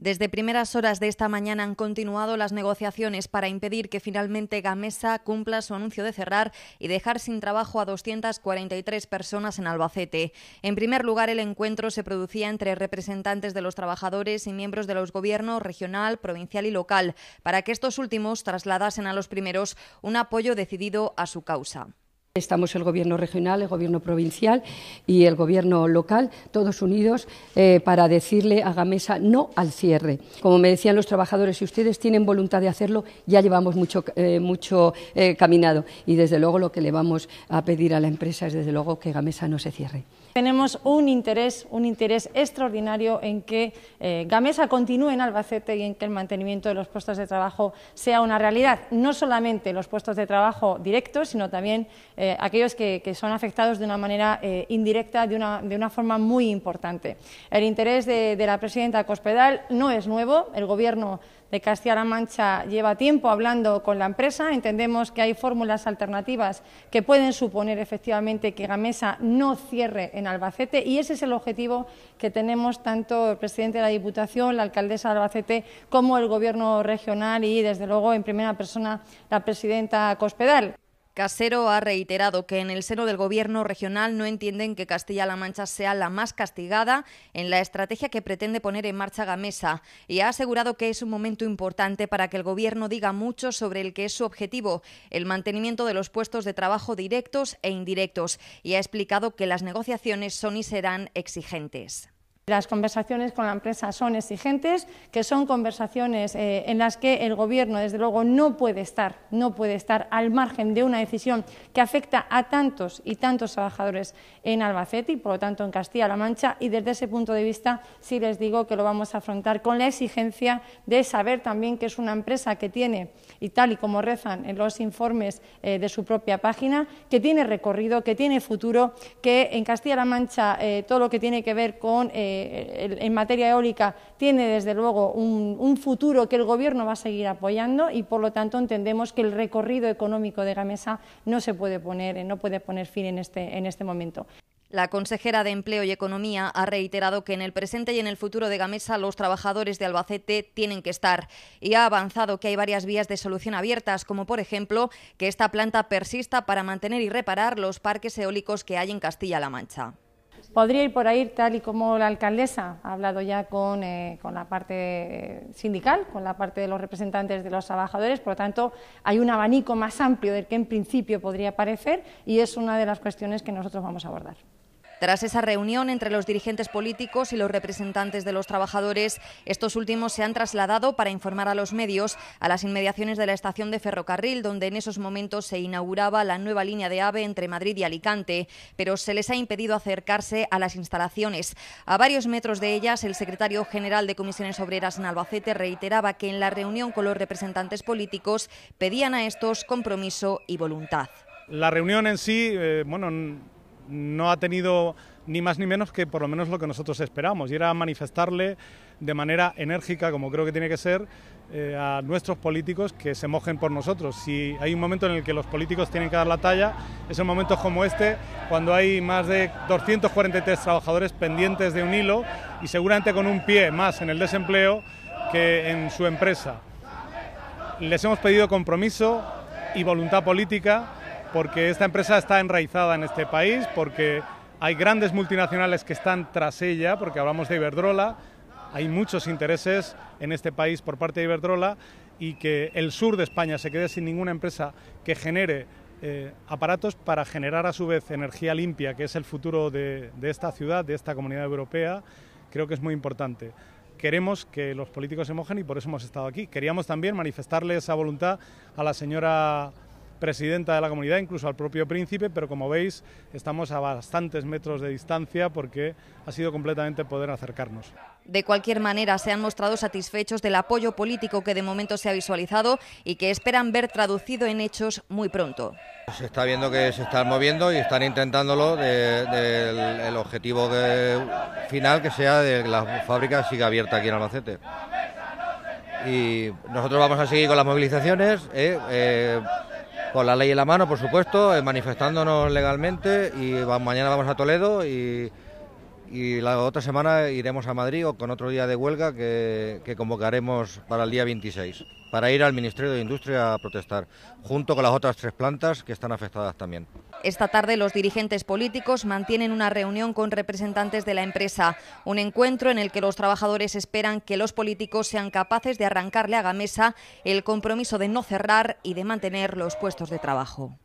Desde primeras horas de esta mañana han continuado las negociaciones para impedir que finalmente Gamesa cumpla su anuncio de cerrar y dejar sin trabajo a 243 personas en Albacete. En primer lugar, el encuentro se producía entre representantes de los trabajadores y miembros de los gobiernos regional, provincial y local, para que estos últimos trasladasen a los primeros un apoyo decidido a su causa. Estamos el gobierno regional, el gobierno provincial y el gobierno local, todos unidos eh, para decirle a Gamesa no al cierre. Como me decían los trabajadores, si ustedes tienen voluntad de hacerlo, ya llevamos mucho, eh, mucho eh, caminado. Y desde luego lo que le vamos a pedir a la empresa es desde luego que Gamesa no se cierre. Tenemos un interés, un interés extraordinario en que Gamesa continúe en Albacete y en que el mantenimiento de los puestos de trabajo sea una realidad. No solamente los puestos de trabajo directos, sino también eh, aquellos que, son afectados de una manera eh, indirecta, de una, forma muy importante. El interés de, de la presidenta Cospedal no es nuevo. El Gobierno de Castilla-La Mancha lleva tiempo hablando con la empresa. Entendemos que hay fórmulas alternativas que pueden suponer efectivamente que Gamesa no cierre en Albacete y ese es el objetivo que tenemos tanto el presidente de la Diputación, la alcaldesa de Albacete, como el Gobierno regional y, desde luego, en primera persona, la presidenta Cospedal. Casero ha reiterado que en el seno del Gobierno regional no entienden que Castilla-La Mancha sea la más castigada en la estrategia que pretende poner en marcha Gamesa y ha asegurado que es un momento importante para que el Gobierno diga mucho sobre el que es su objetivo, el mantenimiento de los puestos de trabajo directos e indirectos, y ha explicado que las negociaciones son y serán exigentes. Las conversaciones con la empresa son exigentes, que son conversaciones eh, en las que el Gobierno, desde luego, no puede estar, no puede estar al margen de una decisión que afecta a tantos y tantos trabajadores en Albacete y, por lo tanto, en Castilla-La Mancha. Y desde ese punto de vista, sí les digo que lo vamos a afrontar con la exigencia de saber también que es una empresa que tiene, y tal y como rezan en los informes eh, de su propia página, que tiene recorrido, que tiene futuro, que en Castilla-La Mancha eh, todo lo que tiene que ver con eh, en materia eólica tiene desde luego un, futuro que el Gobierno va a seguir apoyando y por lo tanto entendemos que el recorrido económico de Gamesa no se puede poner, no puede poner fin en este, en este momento. La consejera de Empleo y Economía ha reiterado que en el presente y en el futuro de Gamesa los trabajadores de Albacete tienen que estar y ha avanzado que hay varias vías de solución abiertas, como por ejemplo que esta planta persista para mantener y reparar los parques eólicos que hay en Castilla-La Mancha podría ir por ahí tal y como la alcaldesa ha hablado ya con, eh, con, la parte eh, sindical, con la parte de los representantes de los trabajadores, por lo tanto hay un abanico más amplio del que en principio podría parecer y es una de las cuestiones que nosotros vamos a abordar. Tras esa reunión entre los dirigentes políticos y los representantes de los trabajadores, estos últimos se han trasladado para informar a los medios a las inmediaciones de la estación de ferrocarril, donde en esos momentos se inauguraba la nueva línea de AVE entre Madrid y Alicante, pero se les ha impedido acercarse a las instalaciones. A varios metros de ellas, el secretario general de Comisiones Obreras en Albacete reiteraba que en la reunión con los representantes políticos pedían a estos compromiso y voluntad. La reunión en sí, eh, bueno, no ha tenido ni más ni menos que por lo menos lo que nosotros esperamos, y era manifestarle de manera enérgica, como creo que tiene que ser, eh, a nuestros políticos que se mojen por nosotros. Si hay un momento en el que los políticos tienen que dar la talla, es en momentos como este, cuando hay más de 243 trabajadores pendientes de un hilo y seguramente con un pie más en el desempleo que en su empresa. Les hemos pedido compromiso y voluntad política porque esta empresa está enraizada en este país, porque hay grandes multinacionales que están tras ella, porque hablamos de Iberdrola, hay muchos intereses en este país por parte de Iberdrola y que el sur de España se quede sin ninguna empresa que genere eh, aparatos para generar a su vez energía limpia, que es el futuro de, de esta ciudad, de esta comunidad europea, creo que es muy importante queremos que los políticos se mojen y por eso hemos estado aquí. Queríamos también manifestarle esa voluntad a la señora presidenta de la comunidad, incluso al propio príncipe, pero como veis estamos a bastantes metros de distancia porque ha sido completamente poder acercarnos. De cualquier manera, se han mostrado satisfechos del apoyo político que de momento se ha visualizado y que esperan ver traducido en hechos muy pronto. Se está viendo que se están moviendo y están intentándolo del el objetivo final que sea de que la fábrica siga abierta aquí en Albacete. Y nosotros vamos a seguir con las movilizaciones. Eh, eh, con la ley en la mano, por supuesto, eh, manifestándonos legalmente y mañana vamos a Toledo y y la otra semana iremos a Madrid con otro día de huelga que, que, convocaremos para el día 26, para ir al Ministerio de Industria a protestar, junto con las otras tres plantas que están afectadas también. Esta tarde los dirigentes políticos mantienen una reunión con representantes de la empresa, un encuentro en el que los trabajadores esperan que los políticos sean capaces de arrancarle a Gamesa el compromiso de no cerrar y de mantener los puestos de trabajo.